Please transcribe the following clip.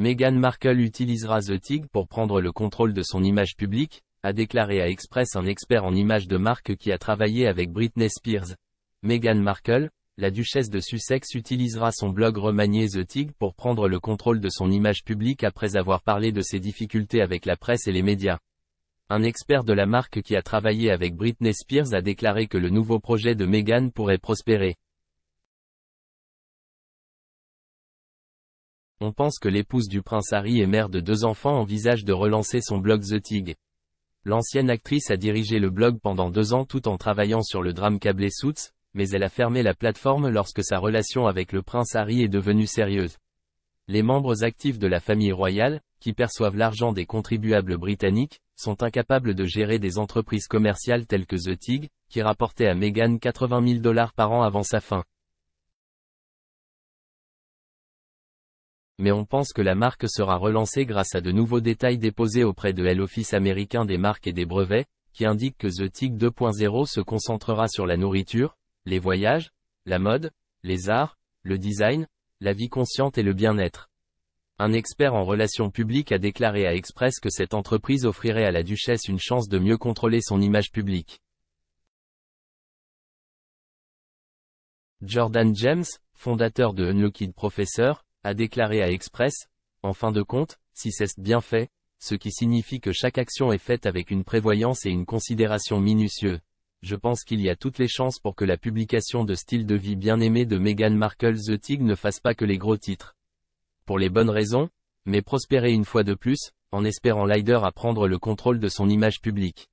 Meghan Markle utilisera The Tig pour prendre le contrôle de son image publique, a déclaré à Express un expert en images de marque qui a travaillé avec Britney Spears. Meghan Markle, la duchesse de Sussex utilisera son blog remanié The Tig pour prendre le contrôle de son image publique après avoir parlé de ses difficultés avec la presse et les médias. Un expert de la marque qui a travaillé avec Britney Spears a déclaré que le nouveau projet de Meghan pourrait prospérer. On pense que l'épouse du prince Harry et mère de deux enfants envisage de relancer son blog The Tig. L'ancienne actrice a dirigé le blog pendant deux ans tout en travaillant sur le drame câblé Suits, mais elle a fermé la plateforme lorsque sa relation avec le prince Harry est devenue sérieuse. Les membres actifs de la famille royale, qui perçoivent l'argent des contribuables britanniques, sont incapables de gérer des entreprises commerciales telles que The Tig, qui rapportait à Meghan 80 000 dollars par an avant sa fin. mais on pense que la marque sera relancée grâce à de nouveaux détails déposés auprès de l'Office américain des marques et des brevets, qui indique que The 2.0 se concentrera sur la nourriture, les voyages, la mode, les arts, le design, la vie consciente et le bien-être. Un expert en relations publiques a déclaré à Express que cette entreprise offrirait à la duchesse une chance de mieux contrôler son image publique. Jordan James, fondateur de Unlocked Professor, a déclaré à Express, en fin de compte, si c'est bien fait, ce qui signifie que chaque action est faite avec une prévoyance et une considération minutieuse. Je pense qu'il y a toutes les chances pour que la publication de Style de vie bien aimé de Meghan Markle The ne fasse pas que les gros titres. Pour les bonnes raisons, mais prospérer une fois de plus, en espérant Lider à prendre le contrôle de son image publique.